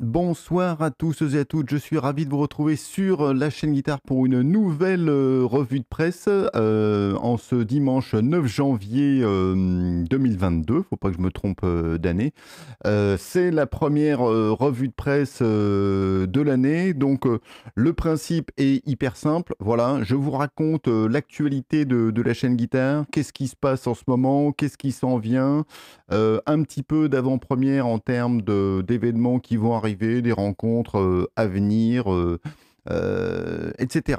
Bonsoir à tous et à toutes, je suis ravi de vous retrouver sur la chaîne Guitare pour une nouvelle euh, revue de presse euh, en ce dimanche 9 janvier 2022, euh, faut pas que je me trompe d'année. C'est la première revue de presse de l'année, donc le principe est hyper simple, voilà, je vous raconte l'actualité de, la chaîne Guitare, qu'est-ce qui se passe en ce moment, qu'est-ce qui s'en vient, un petit peu d'avant-première en termes d'événements qui vont arriver des rencontres euh, à venir, euh, euh, etc.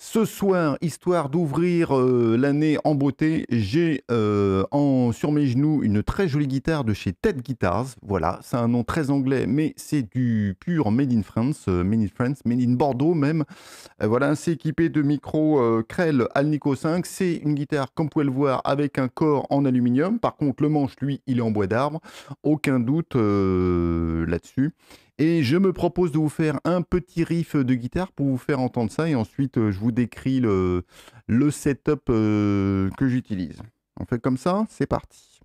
Ce soir, histoire d'ouvrir euh, l'année en beauté, j'ai euh, sur mes genoux une très jolie guitare de chez Ted Guitars. Voilà, c'est un nom très anglais, mais c'est du pur made in France, euh, made in France, made in Bordeaux même. voilà, c'est équipé de micro Krell Alnico 5. C'est une guitare, comme vous pouvez le voir, avec un corps en aluminium. Par contre, le manche, lui, il est en bois d'arbre. Aucun doute là-dessus. Et je me propose de vous faire un petit riff de guitare pour vous faire entendre ça. Et ensuite, euh, je vous décris le, setup euh, que j'utilise. On fait comme ça, c'est parti.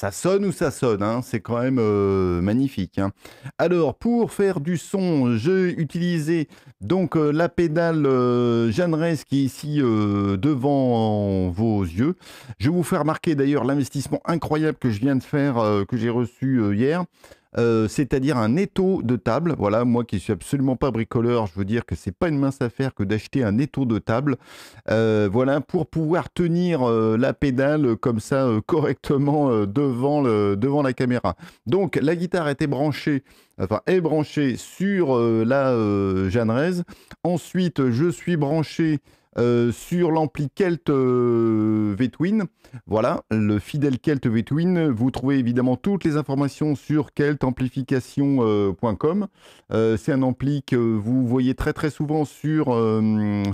Ça sonne ou ça sonne, hein, c'est quand même euh, magnifique. Hein. Alors, pour faire du son, j'ai utilisé donc euh, la pédale euh, qui est ici euh, devant vos yeux. Je vais vous faire remarquer d'ailleurs l'investissement incroyable que je viens de faire, que j'ai reçu hier. Euh, c'est-à-dire un étau de table. Voilà, moi qui suis absolument pas bricoleur, je veux dire que c'est pas une mince affaire que d'acheter un étau de table. Euh, voilà, pour pouvoir tenir euh, la pédale comme ça correctement devant, devant la caméra. Donc la guitare était branchée, enfin est branchée sur la Jeanne Ensuite, je suis branché euh, sur l'ampli Kelt euh, V-Twin. Voilà, le fidèle Kelt V-Twin. Vous trouvez évidemment toutes les informations sur keltamplification.com. Euh, c'est un ampli que vous voyez très très souvent sur,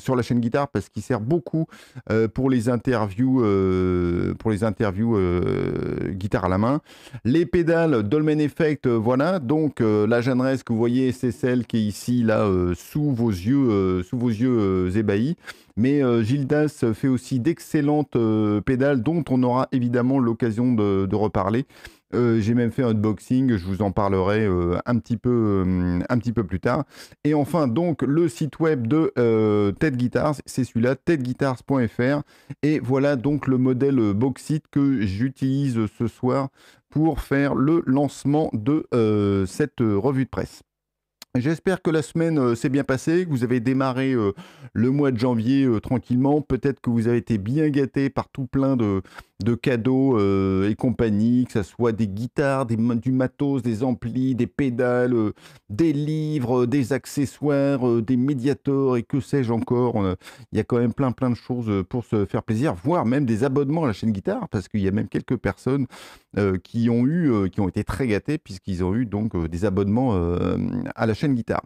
sur la chaîne guitare parce qu'il sert beaucoup pour les interviews, pour les interviews guitare à la main. Les pédales Dolmen Effect, voilà. Donc la Jeanne que vous voyez, c'est celle qui est ici, là, sous vos yeux, sous vos yeux ébahis. Mais euh, Gildas fait aussi d'excellentes euh, pédales dont on aura évidemment l'occasion de, reparler. Euh, j'ai même fait un unboxing, je vous en parlerai un, petit peu, un petit peu plus tard. Et enfin, donc, le site web de Ted Guitars, c'est celui-là, tedguitars.fr. Et voilà donc le modèle Boxit que j'utilise ce soir pour faire le lancement de cette revue de presse. J'espère que la semaine euh, s'est bien passée, que vous avez démarré euh, le mois de janvier euh, tranquillement. Peut-être que vous avez été bien gâté par tout plein de, de cadeaux euh, et compagnie, que ce soit des guitares, des, du matos, des amplis, des pédales, euh, des livres, euh, des accessoires, des médiateurs et que sais-je encore. Il y a quand même plein plein de choses pour se faire plaisir, voire même des abonnements à la chaîne guitare, parce qu'il y a même quelques personnes qui ont eu, qui ont été très gâtées puisqu'ils ont eu donc des abonnements à la chaîne guitare.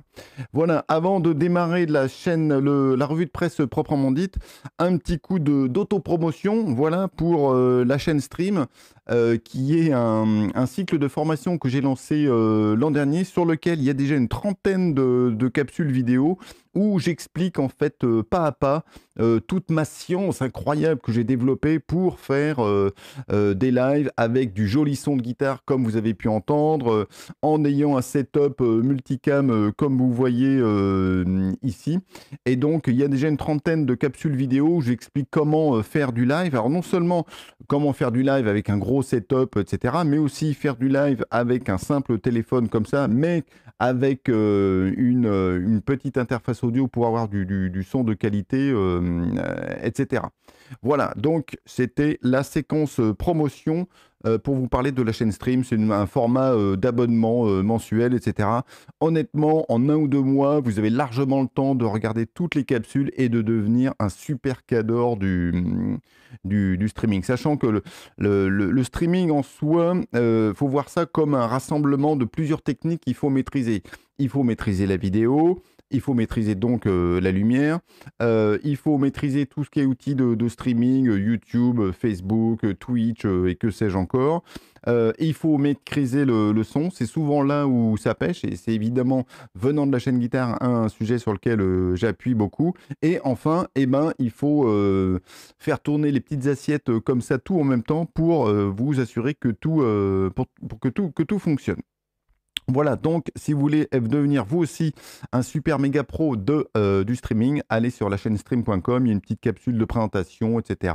Voilà, avant de démarrer la chaîne, la revue de presse proprement dite, un petit coup d'autopromotion, voilà pour euh, la chaîne Stream, euh, qui est un, cycle de formation que j'ai lancé euh, l'an dernier, sur lequel il y a déjà une trentaine de capsules vidéo où j'explique en fait euh, pas à pas euh, toute ma science incroyable que j'ai développée pour faire euh, des lives avec du joli son de guitare comme vous avez pu entendre, en ayant un setup multicam comme vous voyez ici. Et donc il y a déjà une trentaine de capsules vidéo où j'explique comment faire du live. Alors non seulement comment faire du live avec un gros setup, etc. Mais aussi faire du live avec un simple téléphone comme ça, mais avec euh, euh, une, petite interface audio pour avoir du, son de qualité, euh, etc. Voilà, donc c'était la séquence euh, promotion euh, pour vous parler de la chaîne Stream. C'est un format euh, d'abonnement mensuel, etc. Honnêtement, en un ou deux mois, vous avez largement le temps de regarder toutes les capsules et de devenir un super cadreur mm, du, streaming. Sachant que le, streaming en soi, faut voir ça comme un rassemblement de plusieurs techniques qu'il faut maîtriser. Il faut maîtriser la vidéo, il faut maîtriser donc euh, la lumière, euh, il faut maîtriser tout ce qui est outils de, streaming, euh, YouTube, Facebook, Twitch et que sais-je encore. il faut maîtriser le, son. C'est souvent là où ça pêche et c'est évidemment venant de la chaîne guitare un sujet sur lequel j'appuie beaucoup. Et enfin, eh ben, il faut faire tourner les petites assiettes comme ça tout en même temps pour vous assurer que tout, pour que tout, que tout fonctionne. Voilà, donc si vous voulez devenir vous aussi un super méga pro de, euh, du streaming, allez sur la chaîne stream.com, il y a une petite capsule de présentation, etc.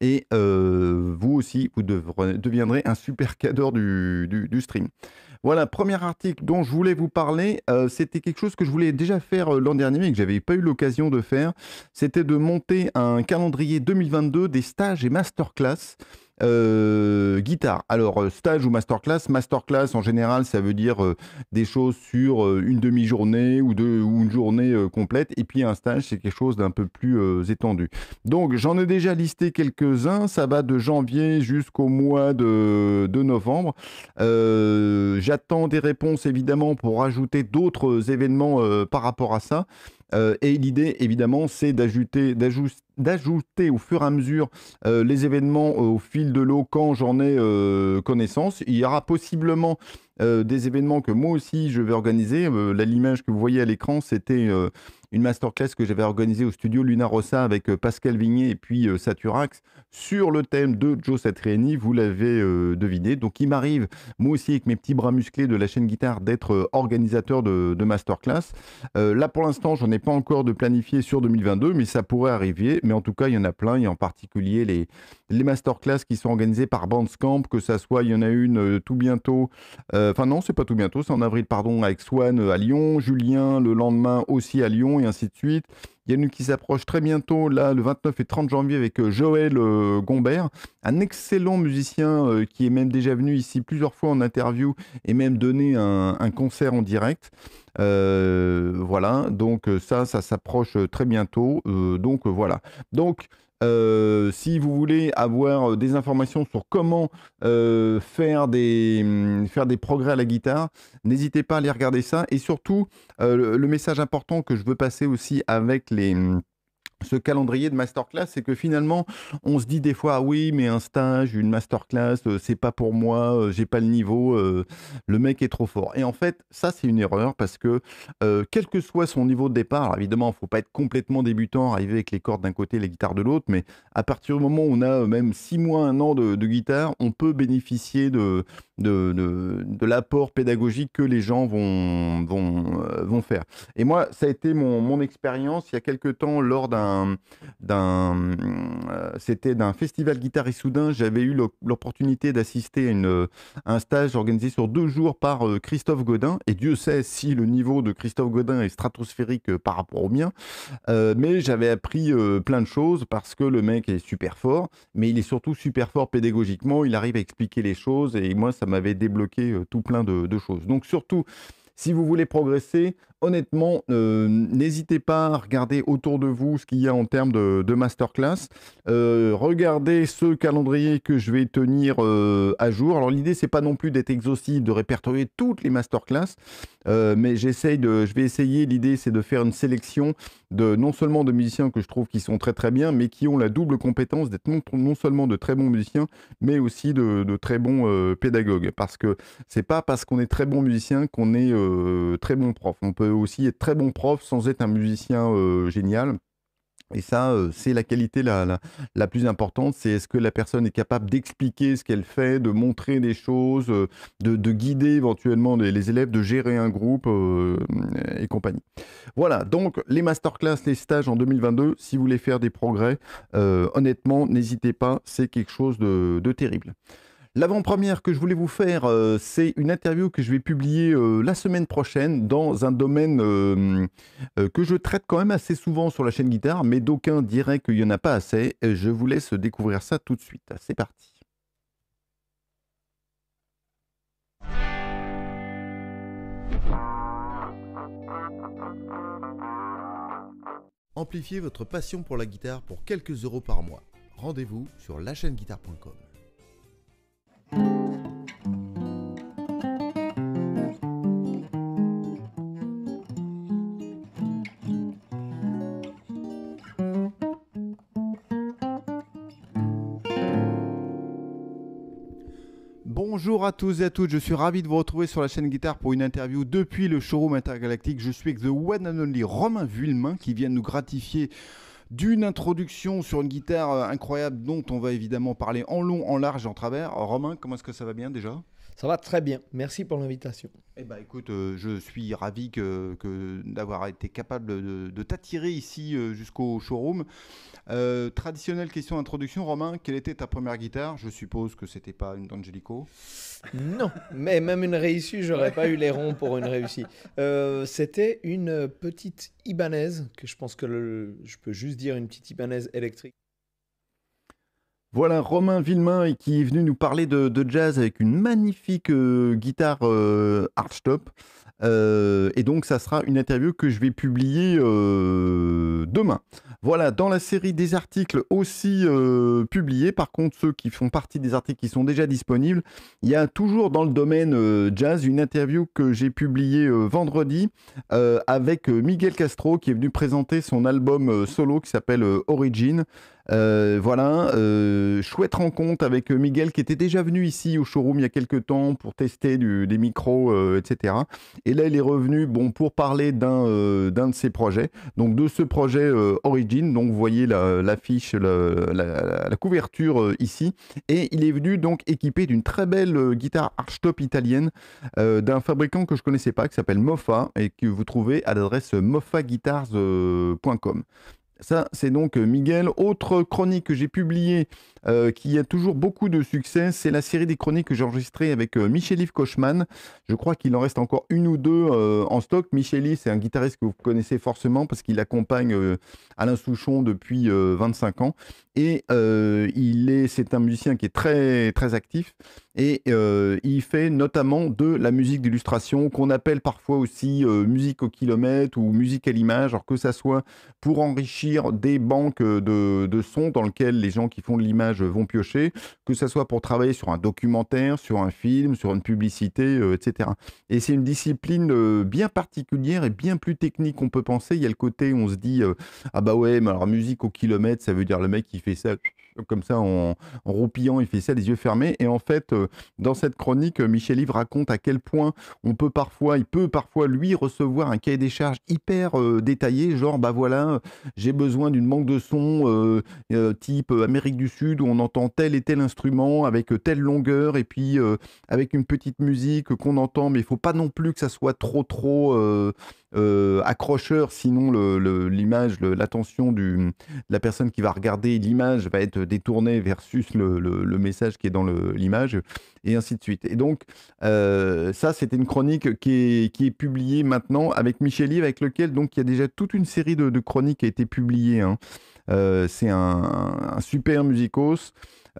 Et euh, vous aussi, vous deviendrez un super cadreur du, stream. Voilà, premier article dont je voulais vous parler, euh, c'était quelque chose que je voulais déjà faire l'an dernier mais que j'avais pas eu l'occasion de faire. C'était de monter un calendrier 2022 des stages et masterclass. Euh, guitare. Alors, euh, stage ou masterclass. Masterclass, en général, ça veut dire euh, des choses sur une demi-journée ou, ou une journée complète. Et puis, un stage, c'est quelque chose d'un peu plus étendu. Donc, j'en ai déjà listé quelques-uns. Ça va de janvier jusqu'au mois de, de novembre. J'attends des réponses, évidemment, pour ajouter d'autres événements par rapport à ça. Euh, et l'idée, évidemment, c'est d'ajouter, d'ajouter au fur et à mesure euh, les événements euh, au fil de l'eau quand j'en ai connaissance. Il y aura possiblement euh, des événements que moi aussi je vais organiser. Euh, l'image que vous voyez à l'écran, c'était euh, une masterclass que j'avais organisée au studio Luna Rossa avec Pascal Vignier et puis Saturax sur le thème de Joe Satriani. Vous l'avez deviné. Donc, il m'arrive, moi aussi, avec mes petits bras musclés de la chaîne guitare, d'être organisateur de, de masterclass. là, pour l'instant, j'en ai pas encore de planifié sur 2022, mais ça pourrait arriver. Mais en tout cas, il y en a plein, et en particulier les les masterclass qui sont organisées par Bandscamp, que ça soit, il y en a une euh, tout bientôt, euh, enfin non, c'est pas tout bientôt, c'est en avril, pardon, avec Swan euh, à Lyon, Julien le lendemain aussi à Lyon, et ainsi de suite. Il y en a une qui s'approche très bientôt, là, le 29 et 30 janvier, avec Joël Gombert, un excellent musicien qui est même déjà venu ici plusieurs fois en interview et même donné un, concert en direct. voilà, donc ça, ça s'approche très bientôt. donc voilà. Donc euh, si vous voulez avoir euh, des informations sur comment euh, faire, des, hum, faire des progrès à la guitare, n'hésitez pas à aller regarder ça. Et surtout, le message important que je veux passer aussi avec les... Hum, ce calendrier de masterclass, c'est que finalement, on se dit des fois, ah oui, mais un stage, une masterclass, euh, c'est pas pour moi, euh, j'ai pas le niveau, euh, le mec est trop fort. Et en fait, ça, c'est une erreur parce que, quel que soit son niveau de départ, évidemment, il faut pas être complètement débutant, arriver avec les cordes d'un côté les guitares de l'autre, mais à partir du moment où on a même six mois, un an de, guitare, on peut bénéficier de, de, de, l'apport pédagogique que les gens vont, vont, vont faire. Et moi, ça a été mon, mon expérience il y a quelques temps lors d'un d'un, euh, c'était d'un festival guitare soudain. J'avais eu l'opportunité d'assister à, une, euh, un stage organisé sur deux jours par euh, Christophe Godin. Et Dieu sait si le niveau de Christophe Godin est stratosphérique par rapport au mien. mais j'avais appris plein de choses parce que le mec est super fort, mais il est surtout super fort pédagogiquement. Il arrive à expliquer les choses et moi, ça m'avait débloqué tout plein de choses. Donc surtout si vous voulez progresser, honnêtement, euh, n'hésitez pas à regarder autour de vous ce qu'il y a en termes de, masterclass. Euh, regardez ce calendrier que je vais tenir euh, à jour. Alors l'idée, c'est pas non plus d'être exhaustif, de répertorier toutes les masterclass, mais j'essaye de, je vais essayer. L'idée, c'est de faire une sélection de non seulement de musiciens que je trouve qui sont très très bien, mais qui ont la double compétence d'être non, seulement de très bons musiciens, mais aussi de, très bons pédagogues. Parce que c'est pas parce qu'on est très bon musicien qu'on est très bon prof. On peut aussi être très bon prof sans être un musicien euh, génial. Et ça, euh, c'est la qualité la, la, la plus importante, c'est est-ce que la personne est capable d'expliquer ce qu'elle fait, de montrer des choses, euh, de, de guider éventuellement les, élèves, de gérer un groupe et compagnie. Voilà, donc les masterclass, les stages en 2022, si vous voulez faire des progrès, honnêtement, n'hésitez pas, c'est quelque chose de, de terrible. L'avant-première que je voulais vous faire, euh, c'est une interview que je vais publier euh, la semaine prochaine dans un domaine euh, que je traite quand même assez souvent sur la chaîne guitare, mais d'aucuns diraient qu'il n'y en a pas assez. Je vous laisse découvrir ça tout de suite. C'est parti. Amplifiez votre passion pour la guitare pour quelques euros par mois. Rendez-vous sur lachaîneguitare.com. Bonjour à tous et à toutes, je suis ravi de vous retrouver sur la chaîne Guitare pour une interview depuis le showroom intergalactique. Je suis avec The One and Only Romain Vuillemin qui vient nous gratifier d'une introduction sur une guitare euh, incroyable dont on va évidemment parler en long, en large en travers. Euh, Romain, comment est-ce que ça va bien déjà ça va très bien. Merci pour l'invitation. Eh ben, écoute, euh, je suis ravi que, que d'avoir été capable de, t'attirer ici euh, jusqu'au showroom. Euh, traditionnelle question d'introduction, Romain, quelle était ta première guitare Je suppose que c'était pas une Angelico. Non, mais même une je j'aurais pas eu les ronds pour une réussite. c'était une petite Ibanez, que je pense que je peux juste dire une petite Ibanez électrique. Voilà Romain Villemain qui est venu nous parler de, jazz avec une magnifique euh, guitare hardtop euh, euh, et donc ça sera une interview que je vais publier demain. Voilà, dans la série des articles aussi publiés, par contre ceux qui font partie des articles qui sont déjà disponibles, il y a toujours dans le domaine jazz une interview que j'ai publiée vendredi avec Miguel Castro qui est venu présenter son album solo qui s'appelle Origin. Euh, voilà, euh, chouette rencontre avec euh, Miguel qui était déjà venu ici au showroom il y a quelques temps pour tester des micros, etc. Et là, il est revenu bon, pour parler d'un de ses projets, donc de ce projet Origin. Donc, vous voyez l'affiche, la, couverture ici. Et il est venu donc équipé d'une très belle guitare archtop italienne d'un fabricant que je connaissais pas qui s'appelle Mofa et que vous trouvez à l'adresse mofaguitars.com. Ça, c'est donc euh, Miguel. Autre chronique que j'ai publiée euh, qui a toujours beaucoup de succès. C'est la série des chroniques que j'ai enregistrée avec euh, Michel-Yves Je crois qu'il en reste encore une ou deux euh, en stock. Michel-Yves, c'est un guitariste que vous connaissez forcément parce qu'il accompagne Alain Souchon depuis 25 ans. Et il est, c'est un musicien qui est très, très actif. Et il fait notamment de la musique d'illustration qu'on appelle parfois aussi musique au kilomètre ou musique à l'image, alors que ça soit pour enrichir des banques de, de sons dans lesquelles les gens qui font de l'image vont piocher, que ce soit pour travailler sur un documentaire, sur un film, sur une publicité, euh, etc. Et c'est une discipline euh, bien particulière et bien plus technique qu'on peut penser. Il y a le côté où on se dit, euh, ah bah ouais, mais alors musique au kilomètre, ça veut dire le mec qui fait ça comme ça en, roupillant, il fait ça les yeux fermés. Et en fait, euh, dans cette chronique, euh, Michel Yves raconte à quel point on peut parfois, il peut parfois lui recevoir un cahier des charges hyper euh, détaillé, genre bah voilà, j'ai besoin d'une banque de son type Amérique du Sud où on entend tel et tel instrument avec telle longueur et puis avec une petite musique qu'on entend, mais il faut pas non plus que ça soit trop trop euh, accrocheur, sinon l'image, l'attention de la personne qui va regarder l'image va être détournée versus le, message qui est dans l'image, et ainsi de suite. Et donc, euh, ça, c'était une chronique qui est, publiée maintenant avec Michel Yves, avec lequel donc, il y a déjà toute une série de, chroniques qui a été publiée. Hein. Euh, c'est un, un, super musicos.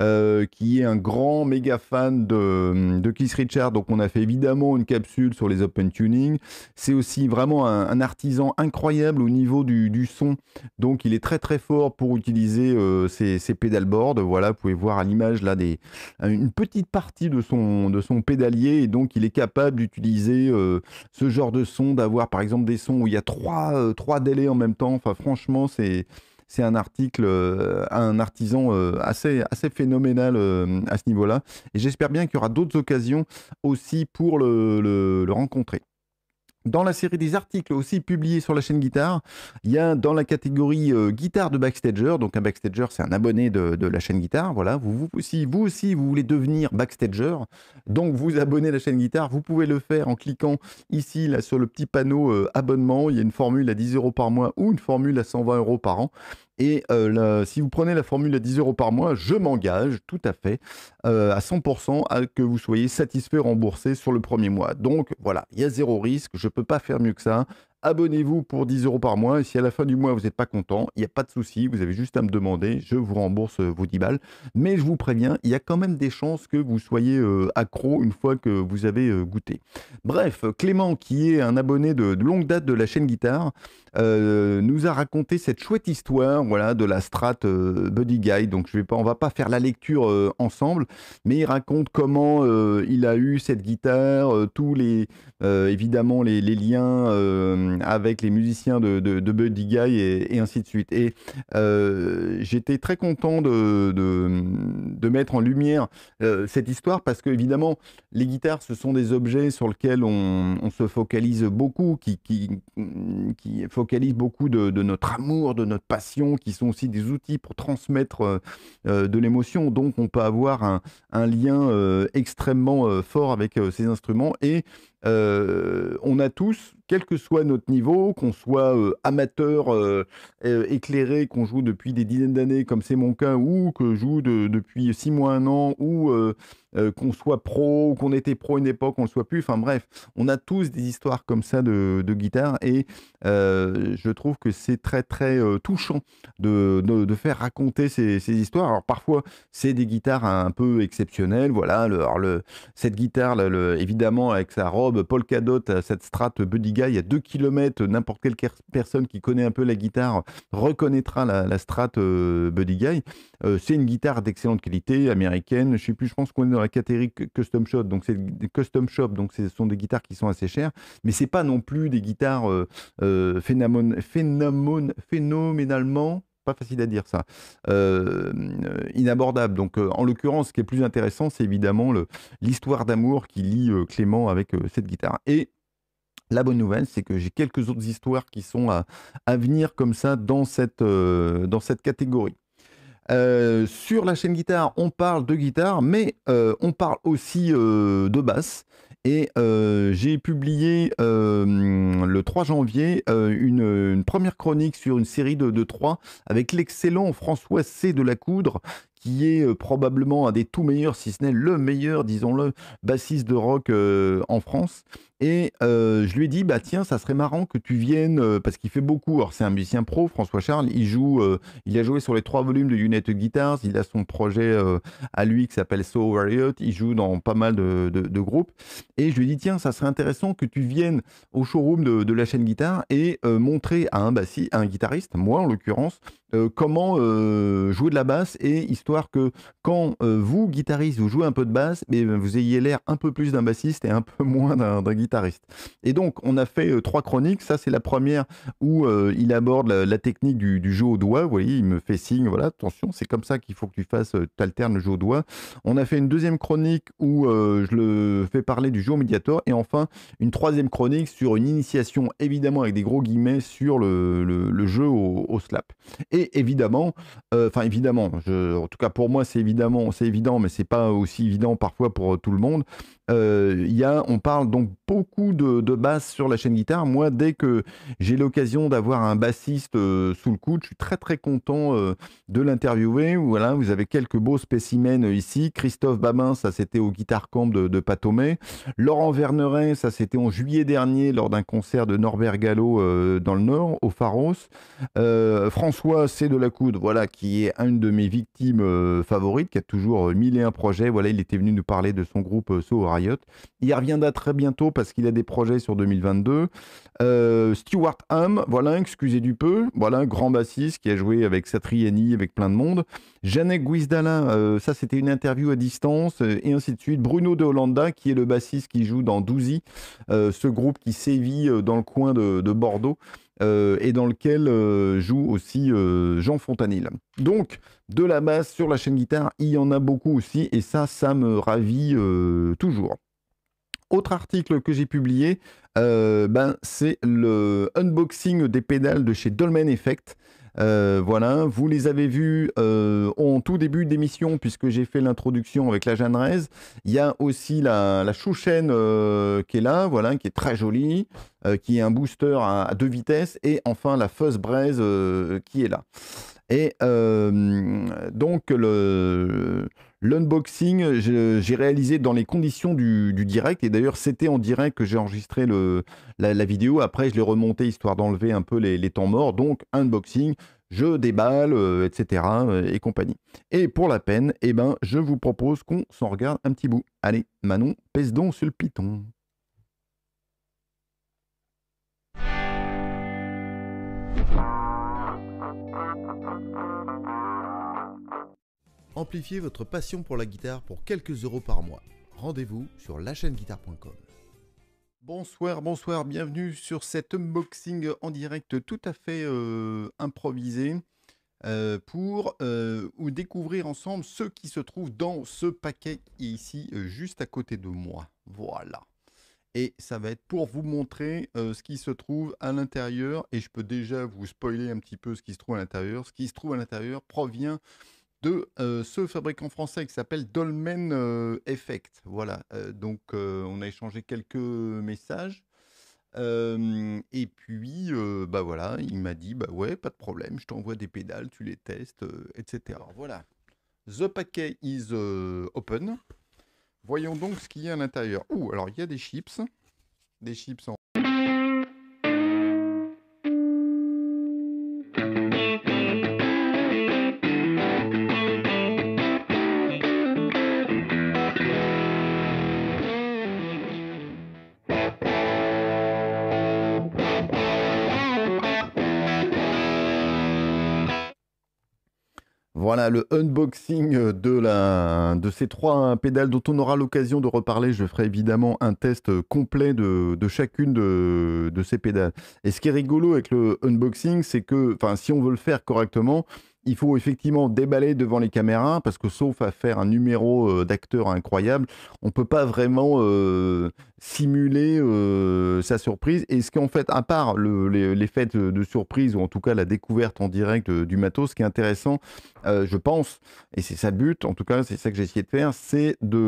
Euh, qui est un grand méga fan de, hum, de, Keith Richard. Donc, on a fait évidemment une capsule sur les open tuning. C'est aussi vraiment un, artisan incroyable au niveau du, son. Donc, il est très très fort pour utiliser euh, ses, pédalboards. Voilà, vous pouvez voir à l'image là des, une petite partie de son, de son pédalier. Et donc, il est capable d'utiliser euh, ce genre de son, d'avoir par exemple des sons où il y a trois, trois délais en même temps. Enfin, franchement, c'est c'est un article, euh, un artisan euh, assez, assez phénoménal euh, à ce niveau-là. Et j'espère bien qu'il y aura d'autres occasions aussi pour le, rencontrer. Dans la série des articles aussi publiés sur la chaîne Guitare, il y a dans la catégorie guitare de backstager, donc un backstager c'est un abonné de, la chaîne Guitare, voilà, vous, si vous aussi vous voulez devenir backstager, donc vous abonnez la chaîne Guitare, vous pouvez le faire en cliquant ici là, sur le petit panneau abonnement, il y a une formule à 10 euros par mois ou une formule à 120 euros par an. Et euh, si vous prenez la formule à 10 euros par mois, je m'engage tout à fait euh, à 100% à que vous soyez satisfait, remboursé sur le premier mois. Donc voilà, il y a zéro risque, je ne peux pas faire mieux que ça abonnez-vous pour 10 euros par mois. Et si à la fin du mois, vous n'êtes pas content, il n'y a pas de souci, vous avez juste à me demander, je vous rembourse euh, vos 10 balles. Mais je vous préviens, il y a quand même des chances que vous soyez euh, accro une fois que vous avez euh, goûté. Bref, Clément, qui est un abonné de, longue date de la chaîne Guitare, nous a raconté cette chouette histoire voilà, de la strat Buddy Guy. Donc, je vais pas, on va pas faire la lecture ensemble, mais il raconte comment il a eu cette guitare, tous les, évidemment, les liens avec les musiciens de, Buddy Guy et, ainsi de suite. Et euh, j'étais très content de, mettre en lumière euh, cette histoire parce que, évidemment, les guitares, ce sont des objets sur lesquels on, se focalise beaucoup, qui, qui, focalisent beaucoup de, notre amour, de notre passion, qui sont aussi des outils pour transmettre euh, de l'émotion. Donc on peut avoir un, lien extrêmement fort avec ces instruments. Et euh, on a tous, quel que soit notre niveau, qu'on soit euh, amateur euh, éclairé, qu'on joue depuis des dizaines d'années, comme c'est mon cas, ou que je joue depuis six mois, un an, ou euh, qu'on soit pro, qu'on était pro une époque, on le soit plus. Enfin bref, on a tous des histoires comme ça de, guitare et euh, je trouve que c'est très très euh, touchant de, faire raconter ces, histoires. Alors parfois c'est des guitares un peu exceptionnelles, voilà. cette guitare, évidemment avec sa robe Paul dot, cette strat Buddy Guy, à 2 km, n'importe quelle personne qui connaît un peu la guitare reconnaîtra la, strat Buddy Guy. c'est une guitare d'excellente qualité américaine. Je sais plus, je pense qu'on est dans la custom shop, donc c'est des custom shop, donc ce sont des guitares qui sont assez chères, mais c'est pas non plus des guitares euh, euh, phénoménalement pas facile à dire ça, euh, inabordable. Donc en l'occurrence, ce qui est plus intéressant, c'est évidemment l'histoire d'amour qui lie Clément avec cette guitare. Et la bonne nouvelle, c'est que j'ai quelques autres histoires qui sont à, à venir comme ça dans cette, dans cette catégorie. Euh, sur la chaîne guitare, on parle de guitare, mais euh, on parle aussi euh, de basse. Et j'ai publié le 3 janvier une, première chronique sur une série de, de avec l'excellent François C. de la Coudre qui est euh, probablement un des tout meilleurs, si ce n'est le meilleur, disons-le, bassiste de rock euh, en France. Et euh, je lui ai dit, bah tiens, ça serait marrant que tu viennes, parce qu'il fait beaucoup. Alors, c'est un musicien pro, François Charles. Il joue, il a joué sur les trois volumes de United Guitars. Il a son projet à lui qui s'appelle So Riot. Il joue dans pas mal de, groupes. Et je lui ai dit, tiens, ça serait intéressant que tu viennes au showroom de, la chaîne guitare et montrer à un bassiste un guitariste, moi en l'occurrence, comment jouer de la basse et histoire que quand euh, vous, guitariste, vous jouez un peu de basse, eh vous ayez l'air un peu plus d'un bassiste et un peu moins d'un guitariste. Et donc, on a fait euh, trois chroniques. Ça, c'est la première où euh, il aborde la, technique du, jeu au doigt. Vous voyez, il me fait signe, voilà, attention, c'est comme ça qu'il faut que tu fasses, tu alternes le jeu au doigt. On a fait une deuxième chronique où je le fais parler du jeu au médiator. Et enfin, une troisième chronique sur une initiation, évidemment, avec des gros guillemets, sur le, jeu au, au, slap. Et évidemment, enfin évidemment, je, en tout cas, pour moi, c'est évidemment, c'est évident, mais c'est pas aussi évident parfois pour euh, tout le monde. Euh, y a, on parle donc beaucoup de, basses sur la chaîne guitare. Moi, dès que j'ai l'occasion d'avoir un bassiste euh, sous le coude, je suis très très content euh, de l'interviewer. Voilà, vous avez quelques beaux spécimens ici. Christophe Babin, ça c'était au Guitar Camp de, Patomé. Laurent Verneret, ça c'était en juillet dernier lors d'un concert de Norbert Gallo dans le Nord, au Pharos. François C. de la Coude, voilà, qui est une de mes victimes favorites, qui a toujours mille et un projets. Voilà, il était venu nous parler de son groupe saura Riot. Il reviendra très bientôt parce qu'il a des projets sur 2022. Euh, Stuart Ham, voilà, excusez du peu, voilà, grand bassiste qui a joué avec Satriani, avec plein de monde. Janek Guizdalin, euh, ça c'était une interview à distance, euh, et ainsi de suite. Bruno de Hollanda, qui est le bassiste qui joue dans Douzi, ce groupe qui sévit dans le coin de, de Bordeaux. Euh, et dans lequel euh, joue aussi euh, Jean Fontanil. Donc, de la basse sur la chaîne guitare, il y en a beaucoup aussi, et ça, ça me ravit toujours. Autre article que j'ai publié, ben, c'est le unboxing des pédales de chez Dolmen Effect. Euh, voilà, vous les avez vus euh, en tout début d'émission, puisque j'ai fait l'introduction avec la Jeanne Il y a aussi la, la Chouchen euh, qui est là, voilà, qui est très jolie, qui est un booster à, deux vitesses, et enfin la Fuzz Braise qui est là. Et donc, le L'unboxing, j'ai réalisé dans les conditions du, direct, et d'ailleurs c'était en direct que j'ai enregistré le, la, vidéo, après je l'ai remonté histoire d'enlever un peu les, temps morts, donc unboxing, je déballe, euh, etc. Euh, et compagnie. Et pour la peine, eh ben, je vous propose qu'on s'en regarde un petit bout. Allez, Manon, pèse donc sur le piton. Amplifiez votre passion pour la guitare pour quelques euros par mois. Rendez-vous sur guitare.com Bonsoir, bonsoir, bienvenue sur cet unboxing en direct tout à fait euh, improvisé euh, pour euh, découvrir ensemble ce qui se trouve dans ce paquet ici euh, juste à côté de moi. Voilà et ça va être pour vous montrer ce qui se trouve à l'intérieur et je peux déjà vous spoiler un petit peu ce qui se trouve à l'intérieur. Ce qui se trouve à l'intérieur provient de euh, ce fabricant français qui s'appelle Dolmen euh, Effect. Voilà, euh, donc on a échangé quelques messages. et puis, bah voilà, il m'a dit, bah ouais, pas de problème, je t'envoie des pédales, tu les testes, etc. Alors, voilà, the paquet is open. Voyons donc ce qu'il y a à l'intérieur. ou alors il y a des chips, des chips en Voilà le unboxing de, la, de ces trois pédales dont on aura l'occasion de reparler. Je ferai évidemment un test complet de, chacune de, ces pédales. Et ce qui est rigolo avec le unboxing, c'est que si on veut le faire correctement, il faut effectivement déballer devant les caméras parce que sauf à faire un numéro euh, d'acteur incroyable, on ne peut pas vraiment euh, simuler euh, sa surprise. Et ce qui en fait, à part les, fêtes de surprise, ou en tout cas la découverte en direct euh, du matos, ce qui est intéressant, euh, je pense, et c'est ça le but, en tout cas c'est ça que j'ai essayé de faire, c'est de,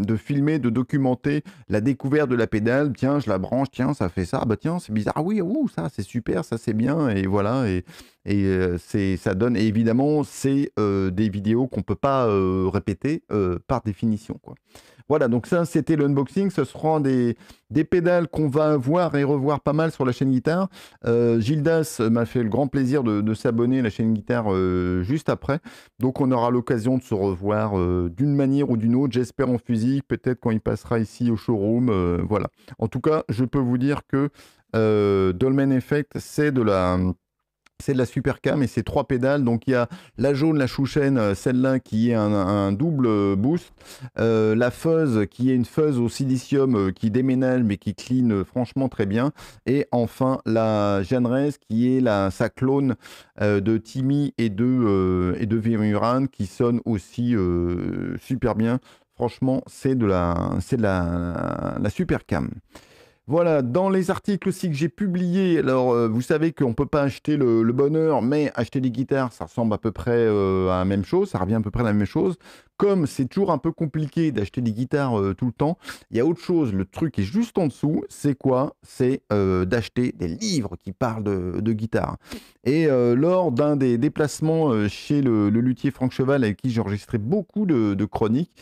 hum, filmer, de documenter la découverte de la pédale. Tiens, je la branche, tiens, ça fait ça, ah bah tiens, c'est bizarre, ah oui, ouh, ça c'est super, ça c'est bien, et voilà, et, et c'est ça donne. Et évidemment, c'est des vidéos qu'on ne peut pas répéter par définition. quoi. Voilà, donc ça, c'était l'unboxing. Ce seront des, des pédales qu'on va voir et revoir pas mal sur la chaîne guitare. Euh, Gildas m'a fait le grand plaisir de, s'abonner à la chaîne guitare euh, juste après. Donc, on aura l'occasion de se revoir euh, d'une manière ou d'une autre. J'espère en physique, peut-être quand il passera ici au showroom. voilà. En tout cas, je peux vous dire que Dolmen Effect, c'est de la c'est de la Supercam cam et c'est trois pédales. Donc il y a la jaune, la chouchaine, euh, celle-là qui est un, double euh, boost. Euh, la fuzz qui est une fuzz au silicium qui déménage mais qui clean franchement très bien. Et enfin la Rez qui est la, sa clone de Timmy et de, de qui sonne aussi super bien. Franchement, c'est de la, c'est la, la voilà, dans les articles aussi que j'ai publiés, alors euh, vous savez qu'on ne peut pas acheter le, bonheur, mais acheter des guitares, ça ressemble à peu près euh, à la même chose, ça revient à peu près à la même chose comme c'est toujours un peu compliqué d'acheter des guitares euh, tout le temps, il y a autre chose. Le truc est juste en dessous, c'est quoi C'est euh, d'acheter des livres qui parlent de, guitare. Et euh, lors d'un des déplacements chez le, luthier Franck Cheval, avec qui j'ai enregistré beaucoup de, chroniques,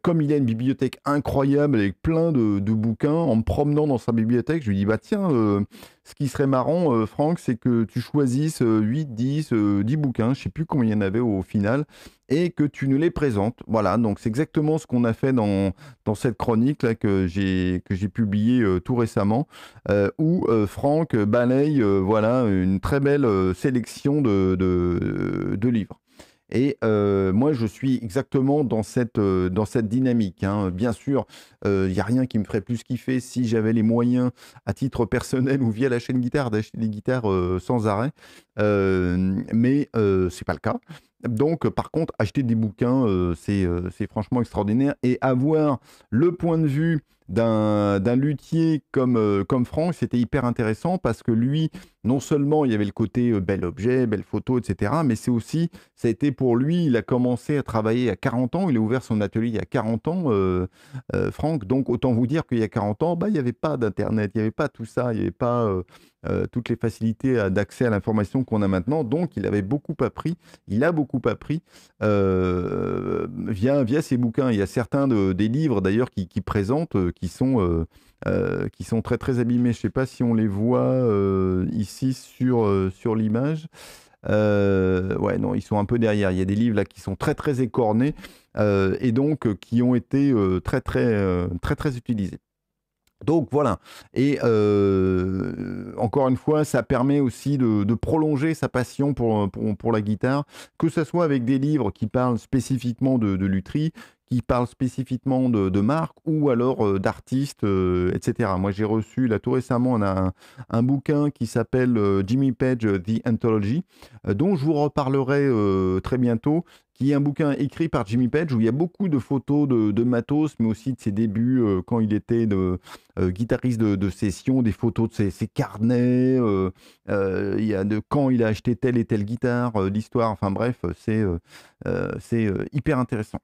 comme il a une bibliothèque incroyable avec plein de, bouquins, en me promenant dans sa bibliothèque, je lui dis bah tiens, ce qui serait marrant, Franck, c'est que tu choisisses 8, 10, 10 bouquins, je ne sais plus combien il y en avait au final, et que tu nous les présentes. Voilà, donc c'est exactement ce qu'on a fait dans, dans cette chronique là, que j'ai publiée euh, tout récemment, euh, où euh, Franck balaye voilà, une très belle sélection de, de, livres. Et moi, je suis exactement dans cette, dans cette dynamique. Hein. Bien sûr, il y n'y a rien qui me ferait plus kiffer si j'avais les moyens, à titre personnel ou via la chaîne guitare, d'acheter des guitares sans arrêt. mais ce n'est pas le cas. Donc, euh, par contre, acheter des bouquins, euh, euh, c'est, franchement extraordinaire. Et avoir le point de vue d'un, luthier comme, comme Franck, c'était hyper intéressant parce que lui, non seulement il y avait le côté euh, bel objet, belle photo, etc., mais c'est aussi, ça a été pour lui, il a commencé à travailler à 40 ans, il a ouvert son atelier il y a 40 ans, euh, euh, Franck, donc autant vous dire qu'il y a 40 ans, bah, il n'y avait pas d'Internet, il n'y avait pas tout ça, il n'y avait pas toutes les facilités d'accès à l'information qu'on a maintenant, donc il avait beaucoup appris, il a beaucoup appris via, via ses bouquins. Il y a certains des livres d'ailleurs qui, qui, présentent, qui sont... qui sont très très abîmés. Je ne sais pas si on les voit ici sur, euh, sur l'image. Euh, ouais, non, ils sont un peu derrière. Il y a des livres là qui sont très très écornés euh, et donc qui ont été très, très, très très utilisés. Donc voilà. Et euh, encore une fois, ça permet aussi de, prolonger sa passion pour, pour, la guitare, que ce soit avec des livres qui parlent spécifiquement de, de qui parlent spécifiquement de, marques ou alors euh, d'artistes, euh, etc. Moi, j'ai reçu là tout récemment un, bouquin qui s'appelle Jimmy Page The Anthology, dont je vous reparlerai très bientôt, qui est un bouquin écrit par Jimmy Page où il y a beaucoup de photos de, matos, mais aussi de ses débuts euh, quand il était euh, guitariste de, session, des photos de ses, carnets, euh, il y a de quand il a acheté telle et telle guitare, l'histoire, enfin bref, c'est c'est hyper intéressant.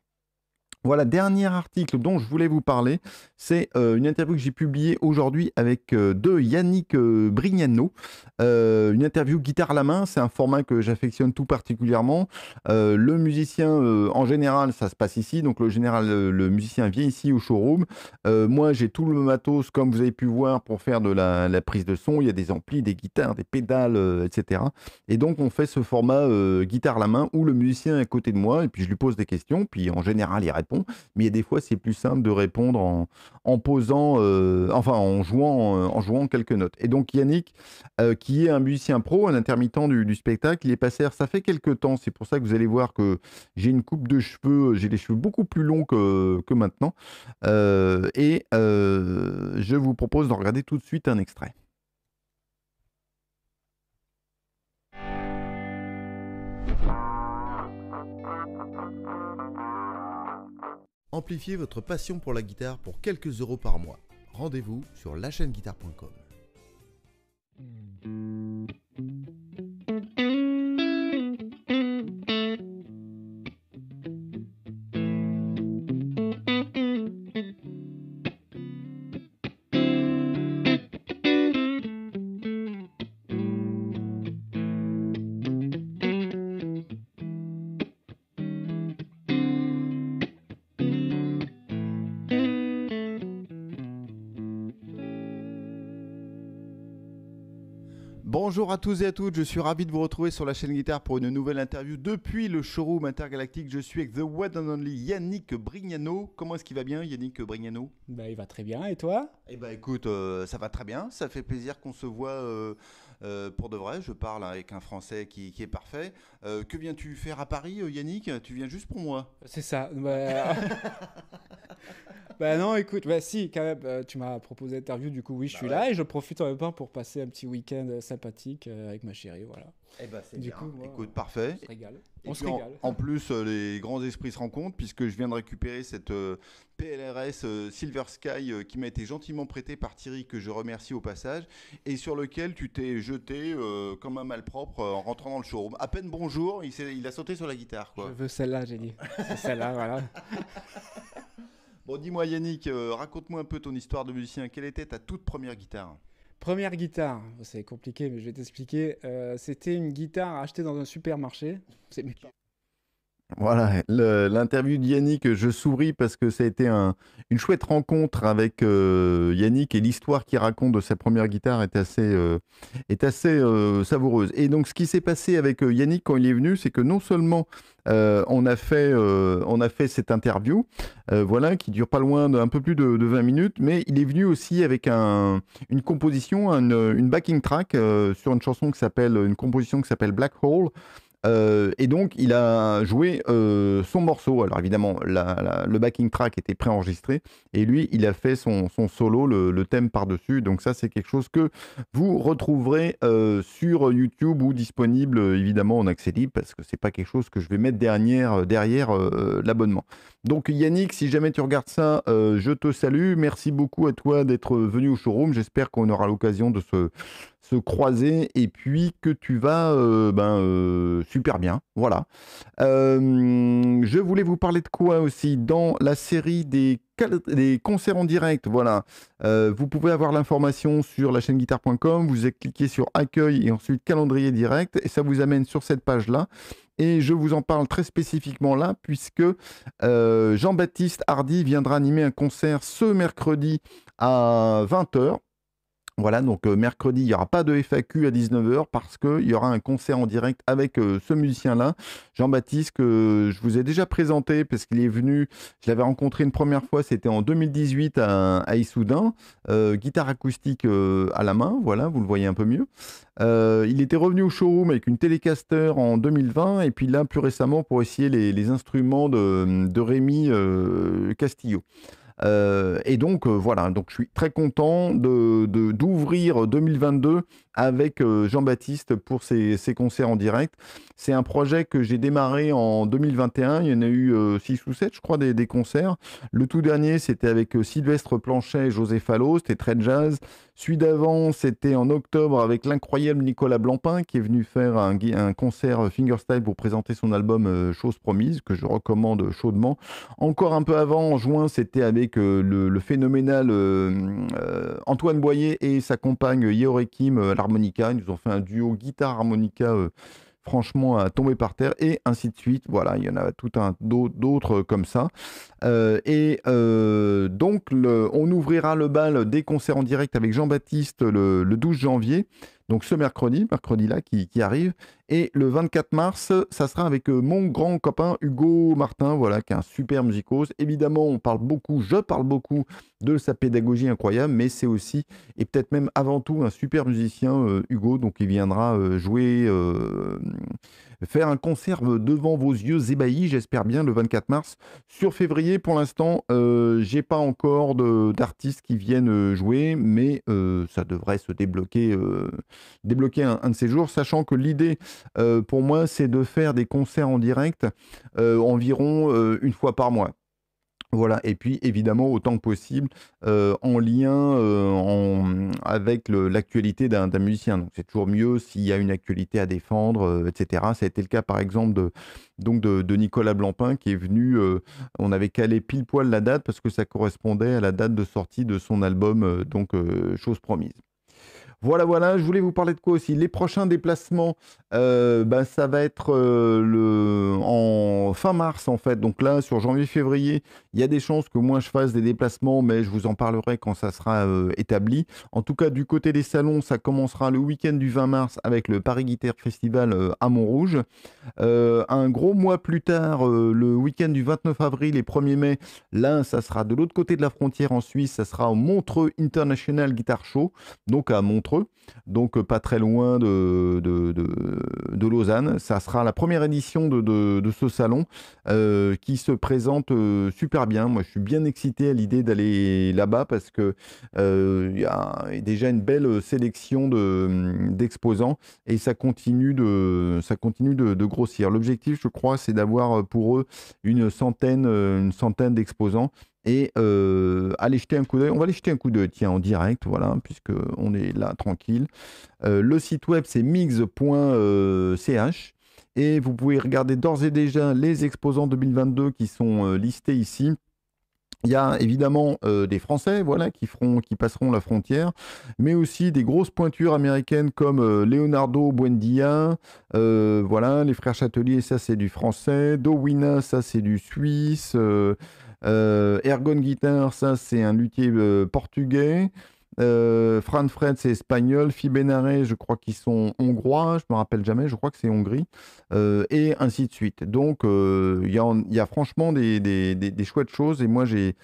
Voilà, dernier article dont je voulais vous parler, c'est euh, une interview que j'ai publiée aujourd'hui avec euh, de Yannick euh, Brignano. une interview guitare à la main, c'est un format que j'affectionne tout particulièrement. le musicien, en général, ça se passe ici, donc le général, le musicien vient ici au showroom. moi, j'ai tout le matos, comme vous avez pu voir, pour faire de la, prise de son. Il y a des amplis, des guitares, des pédales, etc. Et donc, on fait ce format guitare à la main où le musicien est à côté de moi et puis je lui pose des questions. Puis en général, il répond. Mais des fois, c'est plus simple de répondre en, posant, euh, enfin, en jouant, euh, en jouant quelques notes. Et donc, Yannick, euh, qui est un musicien pro, un intermittent du, spectacle, il est passé. Ça fait quelques temps. C'est pour ça que vous allez voir que j'ai une coupe de cheveux. J'ai les cheveux beaucoup plus longs que, maintenant. et je vous propose d'en regarder tout de suite un extrait. Amplifiez votre passion pour la guitare pour quelques euros par mois. Rendez-vous sur lachaîneguitare.com. Bonjour à tous et à toutes, je suis ravi de vous retrouver sur la chaîne Guitare pour une nouvelle interview depuis le showroom intergalactique. Je suis avec The One and Only Yannick Brignano. Comment est-ce qu'il va bien Yannick Brignano bah, Il va très bien et toi Eh bah écoute, euh, ça va très bien, ça fait plaisir qu'on se voit euh, euh, pour de vrai. Je parle avec un français qui, est parfait. que viens-tu faire à Paris Yannick Tu viens juste pour moi C'est ça. Bah, Ben non, écoute, ben si, quand même, euh, tu m'as proposé l'interview, du coup, oui, je bah suis là et je profite en même temps pour passer un petit week-end euh, sympathique euh, avec ma chérie, voilà. Eh bah c'est bien. Coup, écoute, parfait. On se régale. En, plus, les grands esprits se rencontrent puisque je viens de récupérer cette PLRS Silver Sky qui m'a été gentiment prêtée par Thierry, que je remercie au passage, et sur lequel tu t'es jeté comme un malpropre en rentrant dans le showroom. À peine bonjour, il, il a sauté sur la guitare. Quoi. Je veux celle-là, j'ai dit. c'est celle-là, voilà. Bon, dis-moi Yannick, euh, raconte-moi un peu ton histoire de musicien. Quelle était ta toute première guitare Première guitare, oh, c'est compliqué, mais je vais t'expliquer. Euh, c'était une guitare achetée dans un supermarché. C'est mes, voilà, l'interview de Yannick, je souris parce que ça a été une chouette rencontre avec euh, Yannick et l'histoire qu'il raconte de sa première guitare est assez, euh, est assez euh, savoureuse. Et donc ce qui s'est passé avec Yannick quand il est venu, c'est que non seulement on, a fait, on a fait cette interview, voilà, qui dure pas loin d'un peu plus de, 20 minutes, mais il est venu aussi avec une composition, une, une backing track sur une chanson qui s'appelle, une composition qui s'appelle Black Hole. Euh, et donc, il a joué euh, son morceau. Alors, évidemment, le backing track était préenregistré. Et lui, il a fait son, solo, le, thème par-dessus. Donc, ça, c'est quelque chose que vous retrouverez euh, sur YouTube ou disponible, évidemment, en accès libre, parce que c'est pas quelque chose que je vais mettre derrière l'abonnement. Donc Yannick, si jamais tu regardes ça, euh, je te salue. Merci beaucoup à toi d'être venu au showroom. J'espère qu'on aura l'occasion de se, se croiser et puis que tu vas euh, ben, euh, super bien. Voilà. je voulais vous parler de quoi aussi Dans la série des les concerts en direct. Voilà. Euh, vous pouvez avoir l'information sur la chaîne guitare.com. Vous cliquez sur accueil et ensuite calendrier direct. Et ça vous amène sur cette page-là. Et je vous en parle très spécifiquement là, puisque euh, Jean-Baptiste Hardy viendra animer un concert ce mercredi à 20h voilà, donc euh, mercredi, il n'y aura pas de FAQ à 19h parce qu'il y aura un concert en direct avec euh, ce musicien-là, Jean-Baptiste, que je vous ai déjà présenté parce qu'il est venu, je l'avais rencontré une première fois, c'était en 2018 à, Issoudun, euh, guitare acoustique à la main, voilà, vous le voyez un peu mieux. il était revenu au showroom avec une télécaster en 2020 et puis là, plus récemment, pour essayer les, instruments de, de Rémi Castillo. Euh, et donc euh, voilà, donc je suis très content d'ouvrir de, 2022 avec euh, Jean-Baptiste pour ses, concerts en direct. C'est un projet que j'ai démarré en 2021. Il y en a eu 6 euh, ou 7, je crois, des, concerts. Le tout dernier, c'était avec euh, Sylvestre Planchet et José Fallot, C'était très jazz. Celui d'avant, c'était en octobre avec l'incroyable Nicolas Blampin qui est venu faire un, un concert fingerstyle pour présenter son album Chose Promise, que je recommande chaudement. Encore un peu avant, en juin, c'était avec le, phénoménal Antoine Boyer et sa compagne Yorekim harmonica. Ils nous ont fait un duo guitare-harmonica euh, franchement à tomber par terre et ainsi de suite. Voilà, il y en a tout un d'autres euh, comme ça. Euh, et donc, on ouvrira le bal des concerts en direct avec Jean-Baptiste le, le, 12 janvier. Donc ce mercredi, mercredi-là qui, arrive. Et le 24 mars, ça sera avec euh, mon grand copain Hugo Martin, voilà, qui est un super musicose. Évidemment, on parle beaucoup, je parle beaucoup de sa pédagogie incroyable, mais c'est aussi, et peut-être même avant tout, un super musicien, euh, Hugo. Donc il viendra euh, jouer faire un concert devant vos yeux ébahis, j'espère bien, le 24 mars. Sur février, pour l'instant, euh, je n'ai pas encore d'artistes qui viennent euh, jouer, mais euh, ça devrait se débloquer, débloquer un, de ces jours, sachant que l'idée pour moi, c'est de faire des concerts en direct environ une fois par mois. Voilà, et puis évidemment autant que possible en lien, en avec l'actualité d'un musicien. Donc c'est toujours mieux s'il y a une actualité à défendre, euh, etc. Ça a été le cas par exemple de, donc Nicolas Blampin qui est venu, euh, on avait calé pile poil la date parce que ça correspondait à la date de sortie de son album, euh, donc Chose Promise. Voilà, voilà, je voulais vous parler de quoi aussi Les prochains déplacements, euh, ben, ça va être euh, le... en fin mars en fait. Donc là, sur janvier-février, il y a des chances que moi je fasse des déplacements, mais je vous en parlerai quand ça sera euh, établi. En tout cas, du côté des salons, ça commencera le week-end du 20 mars avec le Paris Guitar Festival à Montrouge. un gros mois plus tard, le week-end du 29 avril et 1er mai, là, ça sera de l'autre côté de la frontière en Suisse, ça sera au Montreux International Guitar Show, donc à Montreux donc euh, pas très loin de, de, Lausanne. Ça sera la première édition de, ce salon euh, qui se présente euh, super bien. Moi je suis bien excité à l'idée d'aller là-bas parce que il y a déjà une belle sélection d'exposants et ça continue de, ça continue de, grossir. L'objectif je crois c'est d'avoir pour eux une centaine, une centaine d'exposants et euh, allez jeter un coup d'œil. On va aller jeter un coup d'œil, tiens, en direct, voilà, puisque on est là tranquille. le site web, c'est mix.ch et vous pouvez regarder d'ores et déjà les exposants 2022 qui sont listés ici. Il y a évidemment des Français voilà, qui, feront, qui passeront la frontière, mais aussi des grosses pointures américaines comme Leonardo Buendia, voilà, les frères Châtelier, ça c'est du français, Dowina, ça c'est du suisse, euh, Ergon Guitar, ça c'est un luthier euh, portugais. Euh, Franfred c'est espagnol. Fibénaré je crois qu'ils sont hongrois. Je me rappelle jamais. Je crois que c'est Hongrie. et ainsi de suite. Donc, il y, a franchement des, des, des, chouettes choses. Et moi, j'ai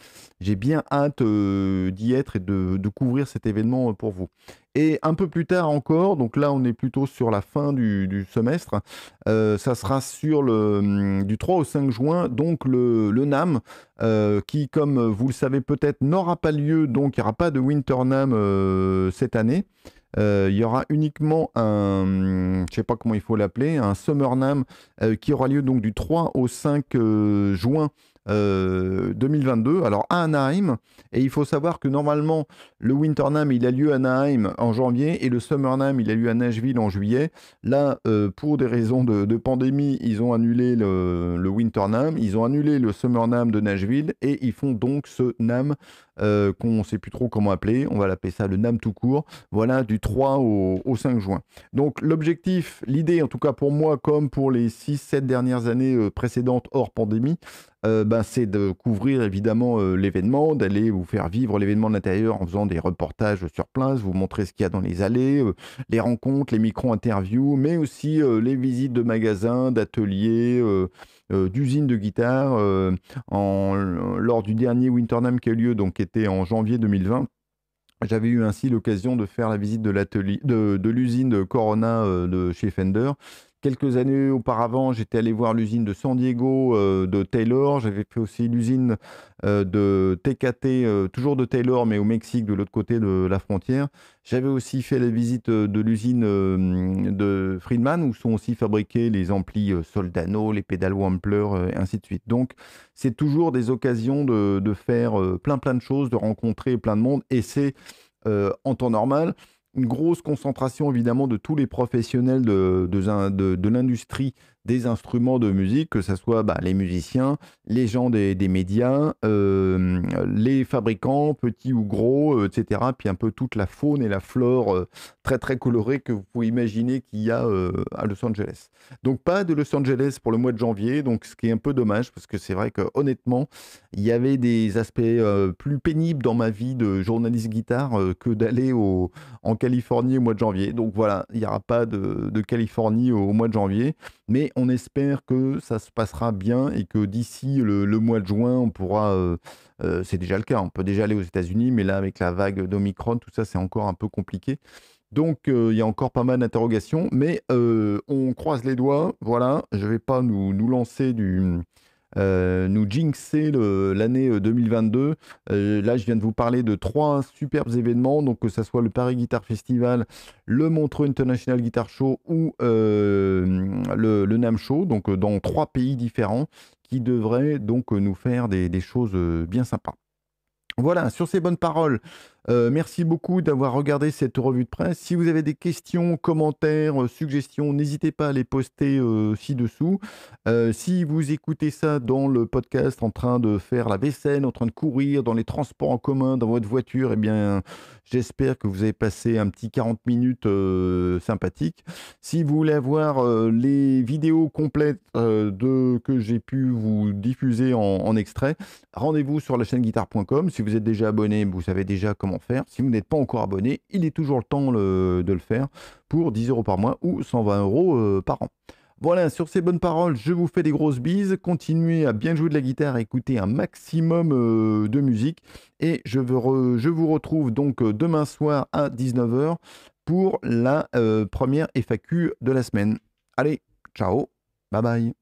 bien hâte d'y être et de, de, couvrir cet événement pour vous. Et un peu plus tard encore, donc là on est plutôt sur la fin du, semestre, euh, ça sera sur le mm, du 3 au 5 juin, donc le, le NAM, euh, qui comme vous le savez peut-être n'aura pas lieu, donc il n'y aura pas de Winter NAM euh, cette année. Il y aura uniquement un, mm, je sais pas comment il faut l'appeler, un Summer NAM qui aura lieu donc du 3 au 5 juin 2022. Euh, Alors à Anaheim, et il faut savoir que normalement le Winter Nam il a lieu à Anaheim en janvier et le Summer Nam il a lieu à Nashville en juillet. Là, euh, pour des raisons de, pandémie, ils ont annulé le, le Nam, ils ont annulé le Summer Nam de Nashville et ils font donc ce Nam euh, qu'on ne sait plus trop comment appeler. On va l'appeler ça le NAM tout court. Voilà, du 3 au, 5 juin. Donc l'objectif, l'idée, en tout cas pour moi, comme pour les 6-7 dernières années euh, précédentes hors pandémie, euh, ben, c'est de couvrir évidemment l'événement, d'aller vous faire vivre l'événement de l'intérieur en faisant des reportages sur place, vous montrer ce qu'il y a dans les allées, les rencontres, les micro-interviews, mais aussi les visites de magasins, d'ateliers. Euh, d'usine de guitare euh, lors du dernier Winterham qui a eu lieu, donc qui était en janvier 2020. J'avais eu ainsi l'occasion de faire la visite de l'atelier de, de l'usine Corona euh, de chez Fender quelques années auparavant, j'étais allé voir l'usine de San Diego euh, de Taylor. J'avais fait aussi l'usine euh, de TKT, euh, toujours de Taylor, mais au Mexique, de l'autre côté de la frontière. J'avais aussi fait la visite de l'usine de Friedman, où sont aussi fabriqués les amplis Soldano, les pédales Wampler, et ainsi de suite. Donc, c'est toujours des occasions de, faire plein plein de choses, de rencontrer plein de monde, et c'est en temps normal une grosse concentration évidemment de tous les professionnels de, de, l'industrie des instruments de musique, que ce soit bah, les musiciens, les gens des, médias, euh, les fabricants, petits ou gros, euh, etc. Puis un peu toute la faune et la flore euh, très très colorée que vous pouvez imaginer qu'il y a à Los Angeles. Donc pas de Los Angeles pour le mois de janvier, donc ce qui est un peu dommage parce que c'est vrai que honnêtement, il y avait des aspects plus pénibles dans ma vie de journaliste guitare que d'aller en Californie au mois de janvier. Donc voilà, il n'y aura pas de, Californie au mois de janvier. Mais on espère que ça se passera bien et que d'ici le, mois de juin, on pourra. Euh, euh, c'est déjà le cas, on peut déjà aller aux États-Unis, mais là, avec la vague d'Omicron, tout ça, c'est encore un peu compliqué. Donc, euh, il y a encore pas mal d'interrogations, mais on croise les doigts. Voilà, je ne vais pas nous, nous lancer du euh, nous jinxer l'année 2022. Euh, euh, là, je viens de vous parler de trois superbes événements, donc que ce soit le Paris Guitar Festival, le Montreux International Guitar Show ou le, NAM Show, donc dans trois pays différents, qui devraient donc nous faire des choses bien sympas. Voilà, sur ces bonnes paroles, euh, merci beaucoup d'avoir regardé cette revue de presse. Si vous avez des questions, commentaires, euh, suggestions, n'hésitez pas à les poster euh, ci-dessous. si vous écoutez ça dans le podcast en train de faire la vaisselle, en train de courir, dans les transports en commun, dans votre voiture, eh bien, j'espère que vous avez passé un petit 40 minutes sympathique. Si vous voulez avoir les vidéos complètes de, que j'ai pu vous diffuser en extrait, rendez-vous sur la chaîne guitare.com. Si vous êtes déjà abonné, vous savez déjà comment faire. Si vous n'êtes pas encore abonné, il est toujours le temps de le faire pour 10 euros par mois ou 120 euros euh, par an. Voilà, sur ces bonnes paroles, je vous fais des grosses bises. Continuez à bien jouer de la guitare, écoutez un maximum euh, de musique. Et je, je, vous retrouve donc euh, demain soir à 19h pour la première FAQ de la semaine. Allez, ciao, bye bye.